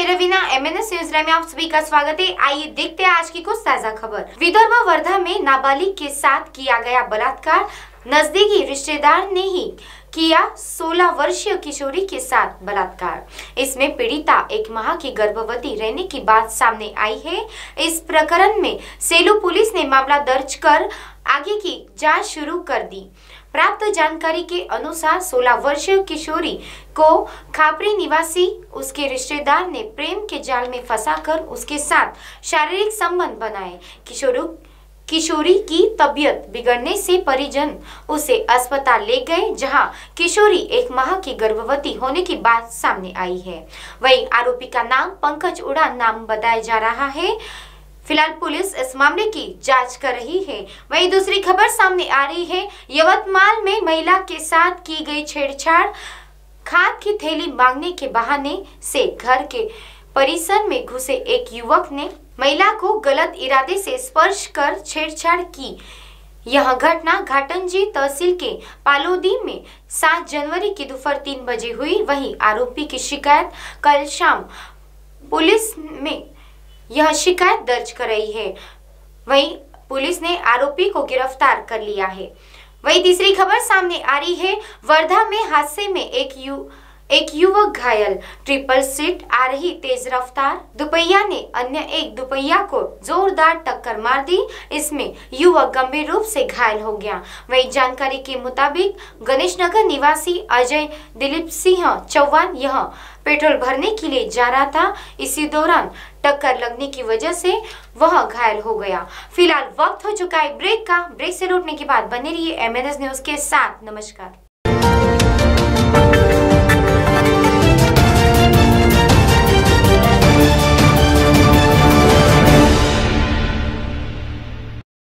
पेरवीना MNS news में आप सभी का स्वागत है आइए देखते हैं आज की कुछ ताजा खबर विदर्भ वर्धा में नाबालिग के साथ किया गया बलात्कार नजदीकी रिश्तेदार ने ही किया 16 वर्षीय किशोरी के साथ बलात्कार इसमें पीड़िता एक माह की गर्भवती रहने की बात सामने आई है इस प्रकरण में सेलू पुलिस ने मामला दर्ज कर आगे की जांच शुरू कर दी प्राप्त जानकारी के अनुसार 16 वर्षीय किशोरी को खापरी निवासी उसके रिश्तेदार ने प्रेम के जाल में फंसाकर उसके साथ शारीरिक संबंध बनाए किशोरी किशोरी की तबियत बिगड़ने से परिजन उसे अस्पताल ले गए जहां किशोरी एक माह की गर्भवती होने की बात सामने आई है वहीं आरोपी का नाम पंकज उड़ान नाम बताया जा रहा है फिलहाल पुलिस इस मामले की जांच कर रही है वहीं दूसरी खबर सामने आ रही है यवतमाल में महिला के साथ की गई छेड़छाड़ खाद की थैली मांगने के बहाने से घर के परिसर में घुसे एक युवक ने महिला को गलत इरादे से स्पर्श कर छेड़छाड़ की यह घटना घाटनजी तहसील के पालोदी में 7 जनवरी की दोपहर तीन बजे हुई वहीं आरोपी की शिकायत कल शाम पुलिस में यह शिकायत दर्ज कराई है वहीं पुलिस ने आरोपी को गिरफ्तार कर लिया है वहीं तीसरी खबर सामने आ रही है वर्धा में हादसे में एक यू एक युवक घायल ट्रिपल सीट आ रही तेज रफ्तार दुपहिया ने अन्य एक दुपहिया को जोरदार टक्कर मार दी इसमें युवक गंभीर रूप से घायल हो गया वही जानकारी के मुताबिक गणेश नगर निवासी अजय दिलीप सिंह चौहान यह पेट्रोल भरने के लिए जा रहा था इसी दौरान टक्कर लगने की वजह से वह घायल हो गया फिलहाल वक्त हो चुका है ब्रेक का ब्रेक से लौटने के बाद बने रहिए एमएनएस न्यूज के साथ नमस्कार